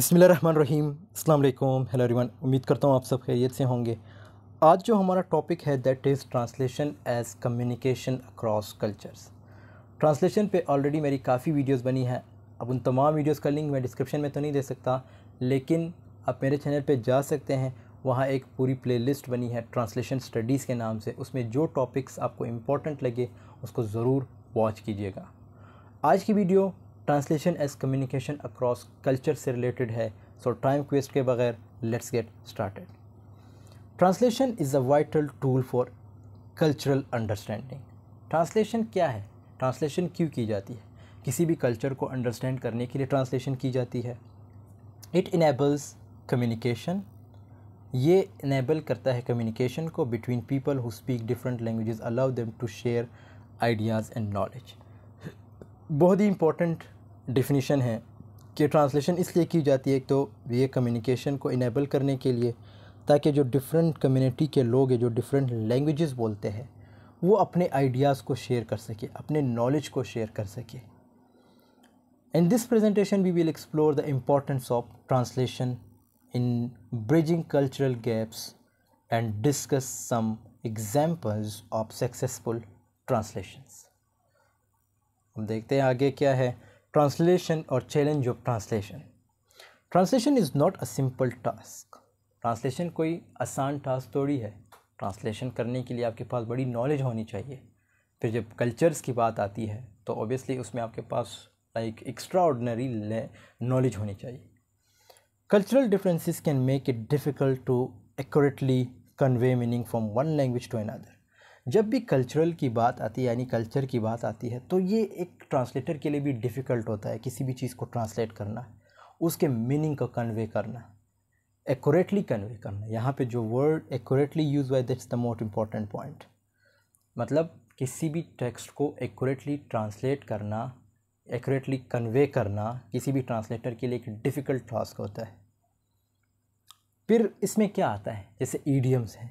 बसमिल रहीम hello everyone उम्मीद करता हूँ आप सब खैरियत से होंगे आज जो हमारा टॉपिक है that is translation as communication across cultures translation पे ऑलरेडी मेरी काफ़ी वीडियोस बनी हैं अब उन तमाम वीडियोस का लिंक मैं डिस्क्रिप्शन में तो नहीं दे सकता लेकिन आप मेरे चैनल पर जा सकते हैं वहाँ एक पूरी प्ले बनी है ट्रांसलेशन स्टडीज़ के नाम से उसमें जो टॉपिक्स आपको इम्पोर्टेंट लगे उसको ज़रूर वॉच कीजिएगा आज की video translation as communication across culture से रिलेटेड है सो टाइम क्वेस्ट के बगैर let's get started translation is a vital tool for cultural understanding translation क्या है ट्रांसलेशन क्यों की जाती है किसी भी कल्चर को अंडरस्टैंड करने के लिए ट्रांसलेशन की जाती है इट इनेबल्स कम्युनिकेशन ये इनेबल करता है कम्युनिकेशन को between people who speak different languages allow them to share ideas and knowledge बहुत ही इंपॉर्टेंट डिफिनीशन है कि ट्रांसलेशन इसलिए की जाती है एक तो ये कम्युनिकेशन को इनेबल करने के लिए ताकि जो डिफरेंट कम्युनिटी के लोग हैं जो डिफरेंट लैंग्वेजेस बोलते हैं वो अपने आइडियाज़ को शेयर कर सके अपने नॉलेज को शेयर कर सके in this presentation we will explore the importance of translation in bridging cultural gaps and discuss some examples of successful translations हम देखते हैं आगे क्या है Translation or challenge of translation. Translation is not a simple task. Translation कोई आसान task थोड़ी है ट्रांसलेशन करने के लिए आपके पास बड़ी नॉलेज होनी चाहिए फिर जब कल्चर्स की बात आती है तो ऑब्वियसली उसमें आपके पास लाइक एक्स्ट्रा ऑर्डनरी नॉलेज होनी चाहिए cultural differences can make it difficult to accurately convey meaning from one language to another जब भी कल्चरल की बात आती है यानी कल्चर की बात आती है तो ये एक ट्रांसलेटर के लिए भी डिफ़िकल्ट होता है किसी भी चीज़ को ट्रांसलेट करना उसके मीनिंग को कन्वे करना एक्यूरेटली कन्वे करना यहाँ पे जो वर्ड एक्यूरेटली यूज़ हुआ है that's the most important point मतलब किसी भी टेक्स्ट को एक्यूरेटली ट्रांसलेट करना एक्यूरेटली कन्वे करना किसी भी ट्रांसलेटर के लिए एक डिफ़िकल्ट टास्क होता है फिर इसमें क्या आता है जैसे ईडियम्स हैं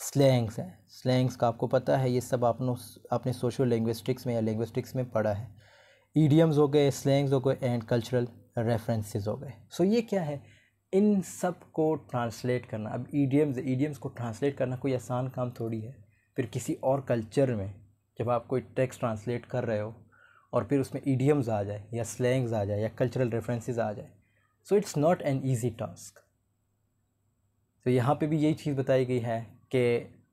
स्लैंग्स हैं स्लैंग्स का आपको पता है ये सब आपने आपने सोशो लैंग्विस्टिक्स में या लैंग्विस्टिक्स में पढ़ा है ईडियम्स हो गए स्लैंग्स हो गए एंड कल्चरल रेफरेंसेस हो गए सो ये क्या है इन सब को ट्रांसलेट करना अब ईडियम्स ईडियम्स को ट्रांसलेट करना कोई आसान काम थोड़ी है फिर किसी और कल्चर में जब आप कोई टेक्स्ट ट्रांसलेट कर रहे हो और फिर उसमें ईडियम्स आ जाए या स्लैंग्स आ जाए या कल्चरल रेफरेंसेज आ जाए so it's not an easy task तो यहाँ पे भी यही चीज़ बताई गई है कि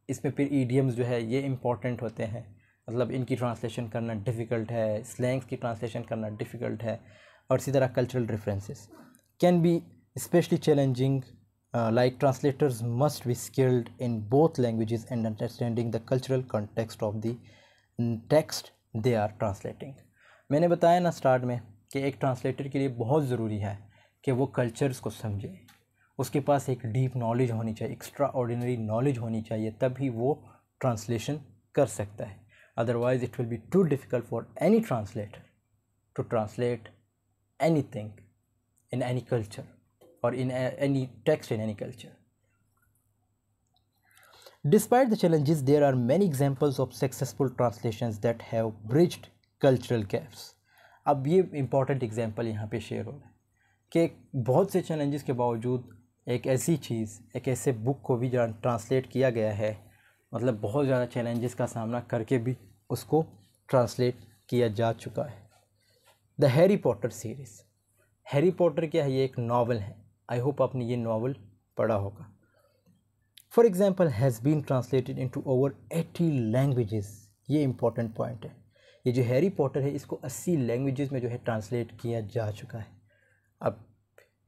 इसमें फिर ईडियम्स जो है ये इम्पॉर्टेंट होते हैं मतलब इनकी ट्रांसलेशन करना डिफ़िकल्ट है स्लैंग्स की ट्रांसलेशन करना डिफ़िकल्ट है और इसी तरह cultural differences can be specially challenging like translators must be skilled in both language and understanding the cultural context of the text they are translating मैंने बताया ना स्टार्ट में कि एक ट्रांसलेटर के लिए बहुत ज़रूरी है कि वो कल्चर्स को समझे उसके पास एक डीप नॉलेज होनी चाहिए एक्स्ट्रा ऑर्डिनरी नॉलेज होनी चाहिए तभी वो ट्रांसलेशन कर सकता है otherwise it will be too difficult for any translator to translate anything in any culture और in any text in any culture despite the challenges there are many examples of successful translation that have bridged cultural gaps अब ये important example यहाँ पे share हो रहा है कि बहुत से चैलेंजेस के बावजूद एक ऐसी चीज़ एक ऐसे बुक को भी ट्रांसलेट किया गया है मतलब बहुत ज़्यादा चैलेंजेस का सामना करके भी उसको ट्रांसलेट किया जा चुका है the Harry Potter series Harry Potter क्या है ये एक नावल है आई होप आपने ये नावल पढ़ा होगा for example has been translated into over eighty languages ये इंपॉर्टेंट पॉइंट है ये जो हैरी पॉटर है इसको अस्सी लैंग्वेजेस में जो है ट्रांसलेट किया जा चुका है अब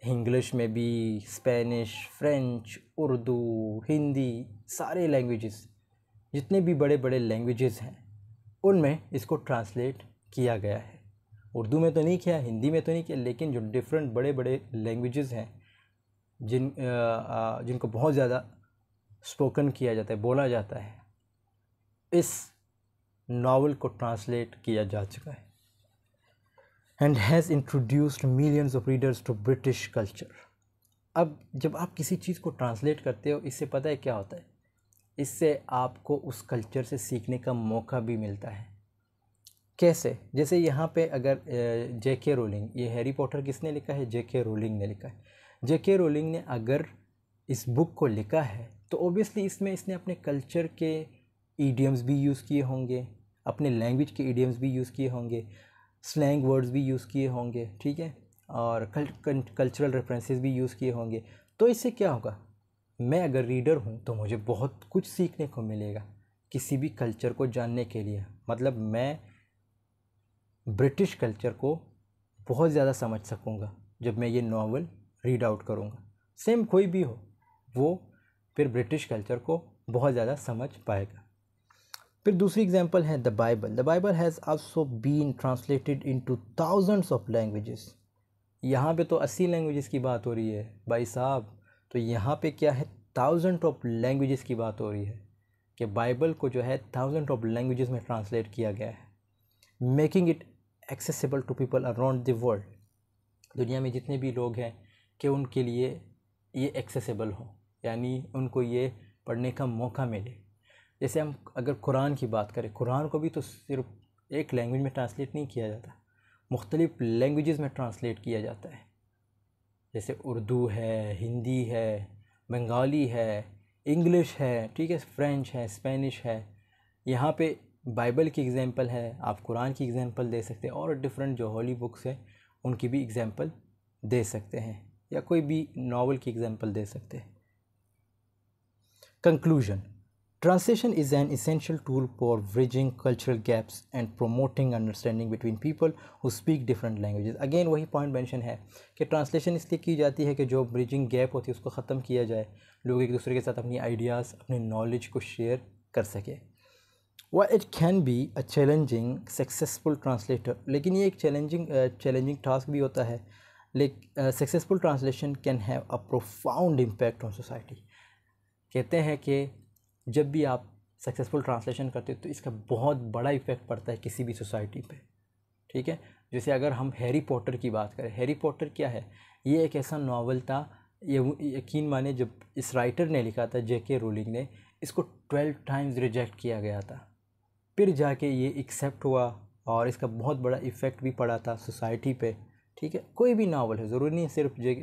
इंग्लिश में भी स्पेनिश फ्रेंच उर्दू हिंदी सारे लैंग्वेजेस जितने भी बड़े बड़े लैंग्वेजेस हैं उनमें इसको ट्रांसलेट किया गया है उर्दू में तो नहीं किया हिंदी में तो नहीं किया लेकिन जो डिफरेंट बड़े बड़े लैंग्वेजेस हैं जिन जिनको बहुत ज़्यादा स्पोकन किया जाता है बोला जाता है इस नावल को ट्रांसलेट किया जा चुका है and has introduced millions of readers to British culture अब जब आप किसी चीज़ को ट्रांसलेट करते हो इससे पता है क्या होता है इससे आपको उस कल्चर से सीखने का मौका भी मिलता है कैसे जैसे यहाँ पे अगर जे के रोलिंग ये हैरी पॉटर किसने लिखा है जे के रोलिंग ने लिखा है जे के रोलिंग ने अगर इस बुक को लिखा है तो ओबियसली इसमें इसने अपने कल्चर के ईडियम्स भी यूज़ किए होंगे अपने लैंग्वेज के ईडियम्स भी यूज़ किए होंगे स्लैंग वर्ड्स भी यूज़ किए होंगे ठीक है और कल, कल, कल्चरल रेफरेंसेस भी यूज़ किए होंगे तो इससे क्या होगा मैं अगर रीडर हूँ तो मुझे बहुत कुछ सीखने को मिलेगा किसी भी कल्चर को जानने के लिए मतलब मैं ब्रिटिश कल्चर को बहुत ज़्यादा समझ सकूँगा जब मैं ये नावल रीड आउट करूँगा सेम कोई भी हो वो फिर ब्रिटिश कल्चर को बहुत ज़्यादा समझ पाएगा फिर दूसरी एग्जांपल है the Bible the Bible has also been translated into thousands of languages यहाँ पे तो अस्सी लैंग्वेजेस की बात हो रही है भाई साहब तो यहाँ पे क्या है थाउजेंड ऑफ लैंग्वेजेस की बात हो रही है कि बाइबल को जो है थाउजेंड ऑफ लैंग्वेजेस में ट्रांसलेट किया गया है making it accessible to people around the world दुनिया में जितने भी लोग हैं कि उनके लिए ये एक्सेसिबल हो यानी उनको ये पढ़ने का मौका मिले जैसे हम अगर कुरान की बात करें कुरान को भी तो सिर्फ एक लैंग्वेज में ट्रांसलेट नहीं किया जाता मुख्तलिफ़ लैंग्वेज़ में ट्रांसलेट किया जाता है जैसे उर्दू है हिंदी है बंगाली है इंग्लिश है ठीक है फ्रेंच है स्पेनिश है यहाँ पे बाइबल की एग्ज़ाम्पल है आप कुरान की एग्ज़ैम्पल दे सकते हैं और डिफरेंट जो हॉली बुक्स हैं उनकी भी एग्ज़ाम्पल दे सकते हैं या कोई भी नावल की एग्ज़ैम्पल दे सकते हैं conclusion Translation is an essential tool for bridging cultural gaps and promoting understanding between people who speak different languages. Again वही point mention है कि translation इसलिए की जाती है कि जो bridging gap होती है उसको ख़त्म किया जाए लोग एक दूसरे के साथ अपनी ideas, अपने knowledge को share कर सके While it can be a challenging successful translator लेकिन ये एक चैलेंजिंग चैलेंजिंग टास्क भी होता है लेकिन successful translation can have a profound impact on society कहते हैं कि जब भी आप सक्सेसफुल ट्रांसलेशन करते हो तो इसका बहुत बड़ा इफ़ेक्ट पड़ता है किसी भी सोसाइटी पे ठीक है जैसे अगर हम हैरी पॉटर की बात करें हैरी पॉटर क्या है ये एक ऐसा नावल था ये यकीन माने जब इस राइटर ने लिखा था जे के रोलिंग ने इसको ट्वेल्व टाइम्स रिजेक्ट किया गया था फिर जाके ये एक्सेप्ट हुआ और इसका बहुत बड़ा इफ़ेक्ट भी पड़ा था सोसाइटी पे ठीक है कोई भी नावल है ज़रूरी नहीं सिर्फ जे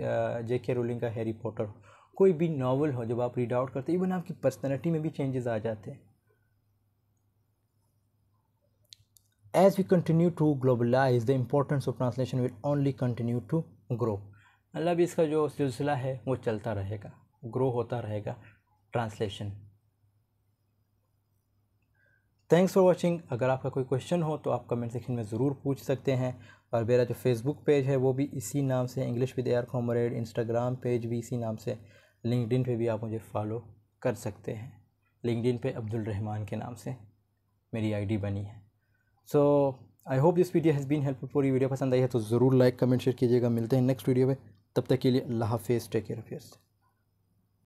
जे के रोलिंग का हैरी पॉटर कोई भी नावल हो जब आप रीड आउट करते हैं इवन आपकी पर्सनैलिटी में भी चेंजेस आ जाते हैं as we continue to globalize the importance of translation will only continue to grow मतलब इसका जो सिलसिला है वो चलता रहेगा ग्रो होता रहेगा ट्रांसलेशन थैंक्स फॉर वॉचिंग अगर आपका कोई क्वेश्चन हो तो आप कमेंट सेक्शन में ज़रूर पूछ सकते हैं और मेरा जो फेसबुक पेज है वो भी इसी नाम से English with air comrade Instagram page भी इसी नाम से लिंकडिन पे भी आप मुझे फॉलो कर सकते हैं लिंकडिन पे अब्दुल रहमान के नाम से मेरी आईडी बनी है so I hope this video has been helpful पूरी वीडियो पसंद आई है तो ज़रूर लाइक कमेंट शेयर कीजिएगा मिलते हैं नेक्स्ट वीडियो में तब तक के लिए अल्लाह हाफिज़ टेक केयर ऑफ़